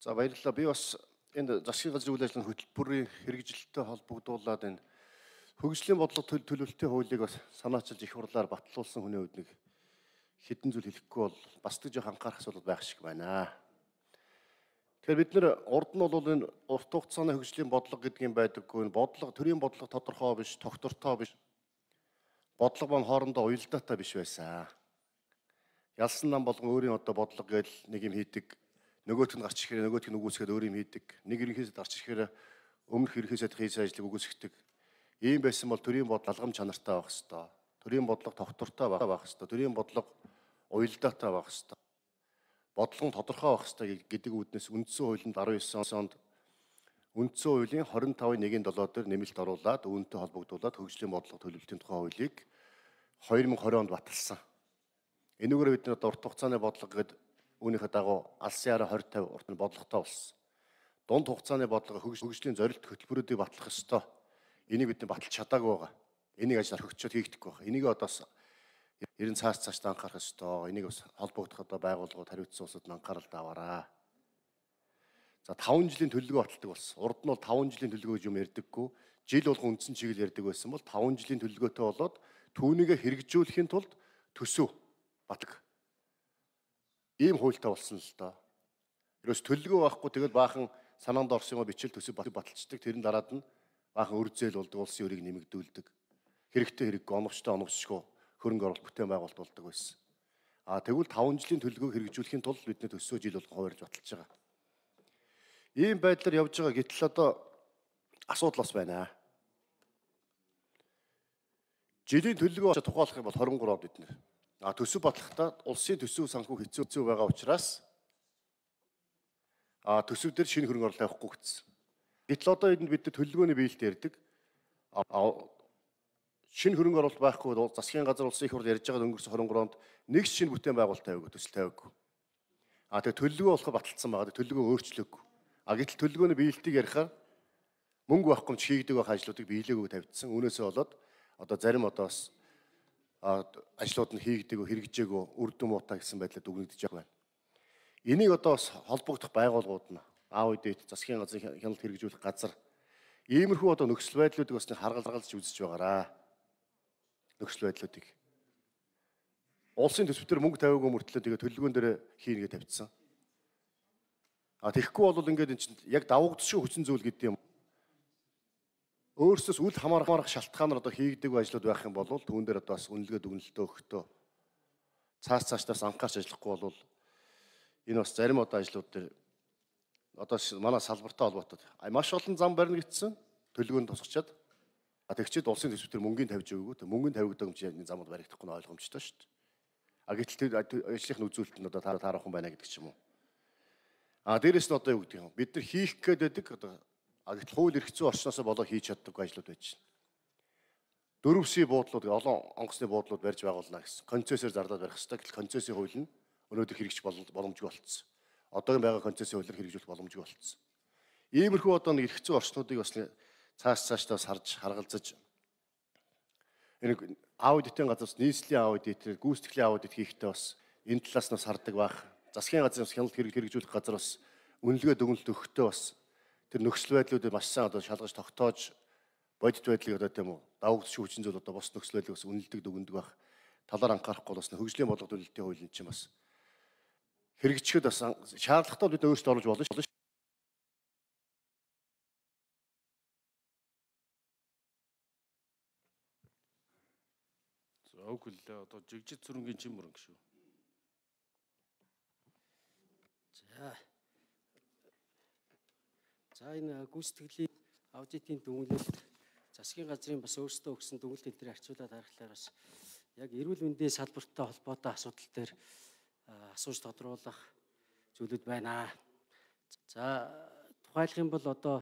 За баярлалаа. Би бас энэ засгийн газрын үйл ажиллагааны хөтөлбөрийн хэрэгжилттэй холбогдуулаад энэ хөгжлийн бодлого төлөвлөлтийн хуулийг бас санаачилж их хурлаар батлуулсан хүний үед нэг хэдэн зүйл хэлэхгүй бол бас тэгж анхаарах асуудал байх шиг байна. Тэгэхээр бид нэр урд нь бол энэ урт хугацааны хөгжлийн бодлого гэдгийг байдаггүй энэ бодлого төрийн бодлого тодорхой биш, тогтвортой биш. Бодлого ба хоорондоо уялдаатай биш байсан. Ялсан нам болгон өөрийн одоо бодлого гэж нэг юм хийдэг нөгөөт нь гарч ирэхээр нөгөөт нь үгүйсгээд өөр юм хийдэг. Нэг ерөнхийсэд гарч ирэхээр өмнөх ерөнхийсэд хийсэн ажлыг үгүйсгдэг. Ийм байсан бол төрийн бодлого алгам чанартай байх хэвээр. Төрийн бодлого тогтвортой байх хэвээр. Төрийн бодлого уялдаатай байх хэвээр. Бодлого нь тодорхой байх хэвээр гэдэг үүднээс үндсэн хуулинд 19 онд үндсэн хуулийн 25-ийн 1-ийн 7 дээр нэмэлт оруулад үүнтэй холбогдуулаад хөгжлийн бодлого төлөвлөлтийн тухай хуулийг 2020 онд баталсан. Энэгээр бид нэг урт хугацааны бодлого гэдэг Үүнийхээ дагуу алсын араа 20-50 урт нь бодлоготой болсон. Дунд хугацааны бодлого хөгжлийн зорилт хөтөлбөрүүдийг батлах ёстой. Энийг бидний баталж чадаагүй байгаа. Энийг ажил орхигчод хийгдэхгүй байна. Энийг одоо ерэн цаас цааш анхаарах ёстой. Энийг бас холбогдох одоо байгууллагууд хариуцсан улсад анхаарал даваараа. За 5 жилийн төлөвлөгөө баталдаг болсон. Урд нь бол 5 жилийн төлөвлөгөө юм ярьдаггүй. Жил болгон үндсэн чиглэл ярьдаг байсан бол 5 жилийн төлөвлөгөөтэй болоод түүнийг хэрэгжүүлэхийн тулд төсөв батлаг ийм хуйлтаа болсон л доо. Ерөөс төлөлгөө байхгүй тэгэл баахан санаанд орсон юм а бичил төсөв баталцдаг тэрэн дараад нь баахан үрзэл болдог улсын өрийг нэмэгдүүлдэг. Хэрэгтэй хэрэггүй оновчтой оновчгүй хөрөнгө оруулалт бүтээн байгуулалт болдог байсан. А тэгвэл 5 жилийн төлөвлөгөөг хэрэгжүүлэхийн тулд бидний төсөө жил болго хуваарлж баталж байгаа. Ийм байдлаар явж байгаа гэтэл одоо асуудал бас байна. Жилийн төлөвлөгөө тухайлах юм бол 23 он бид нэр А төсөв бодлоготой улсын төсөв санхүү хэцүү хэцүү байгаа учраас а төсөв дээр шинэ хөрөнгө оруулалт авахгүй гэсэн. Гэтэл одоо энд бид төлөвлөгөөний биелэлт ярьдаг. Шинэ хөрөнгө оруулалт байхгүй бол засгийн газар улсын их хурл ярьж байгаа өнгөрсөн 23 онд нэг шинэ бүтээн байгуулалт тавиагүй төсөл тавиагүй. А тэгээ төлөвлөгөө болохоо баталсан байгаа. Төлөвлөгөө өөрчлөөгүй. А гэтэл төлөвлөгөөний биелэлтийг ярихаар мөнгө байхгүй ч хийгдэг байх ажлуудыг биелээгөө тавьдсан. Үүнээсээ болоод одоо зарим одоо бас ажлууд нь хийгдэг хэрэгжээгөө үр дүн муутай гэсэн байдлаар дүгнэгдэж байгаа байна. Энийг одоо бас холбогдох байгууллагууд нь аав дээд засгийн газрын хяналт хэрэгжүүлэх газар иймэрхүү одоо нөхцөл байдлуудыг бас нэг харгалзалж үзэж байгаараа. Нөхцөл байдлуудыг улсын төсвөөр мөнгө тавиагүй мөртлөө тэгээ төлөвлөгөөн дээр хийнэ гэж тавьчихсан. А тэгэхгүй бол ингээд эн чинь яг давагдчих хүчин зүйл гэдэг юм өөрсөөс үл хамаарах шалтгаанаар одоо хийгдэг ажлууд байх юм бол түүн дээр одоо бас үнэлгээ дүгнэлтөө өгөхдөө цаас цаашдаас анхаарч ажиллахгүй бол энэ бас зарим одоо ажлууд дээр одоо манай салбартай холбоотой маш олон зам барьна гэсэн төлөвөнд тусгачаад тэгчэд улсын төсвөөр мөнгөний тавьж өгөөгүй мөнгөний тавигдаг юм чинь замд баригдахгүй нь ойлгомжтой шүү дээ. А гэтэл ажлын үзүүлэлт нь одоо таарах таарах юм байна гэдэг ч юм уу. А дээрэс нь одоо юу гэдэг юм бид нар хийх гээд байдаг одоо А гэтэл хууль эрх зүйн орчноос болоо хийж чаддаггүй ажлууд байж шин. Дөрвсийн буудлууд олон онгоцны буудлууд барьж байгуулна гэсэн. Концессээр зарлаад барих хэрэгтэй. Гэтэл концессийн хууль нь өнөөдөр хэрэгжих боломжгүй болцсон. Одоогийн байгаа концессийн хуулиар хэрэгжүүлэх боломжгүй болцсон. Иймэрхүү одоо нэг эрх зүйн орчнуудыг бас цааш цаашдаа сарж харгалзаж энэ аудитын газраас нийслэлийн аудит, гүйцэтгэлийн аудит хийхдээ бас энэ талаас нь сардаг бах. Засгийн газрын бас хяналт хэрэгжүүлэх газар бас үнэлгээ дүгнэлт өгөхдөө бас тэр нөхцөл байдлуудыг маш сайн одоо шалгаж тогтоож бодит байдлыг одоо тийм үү давуу шүүчин зүйл одоо бос нөхцөл байдлыг бас үнэлдэг дүгндэг байх талаар анхаарахгүй бас хөгжлийн бодлого төлөлтийн хуулийн чинь бас хэрэгжихэд бас шаардлагатай бид өөрсдөө оруулж болно шүү. За үг хэллээ одоо жигжит зүрэнгийн чим мөрөнгө шүү. За За энэ гүйцэтгэлийн аудитын дүгнэлт засгийн газрын бас өөрсдөө өгсөн дүгнэлт эдрийг арчуулаад харахаар бас яг эрүүл мэндийн салбартай холбоотой асуудал дээр асууж тодруулах зүйлүүд байна. За тухайлах юм бол одоо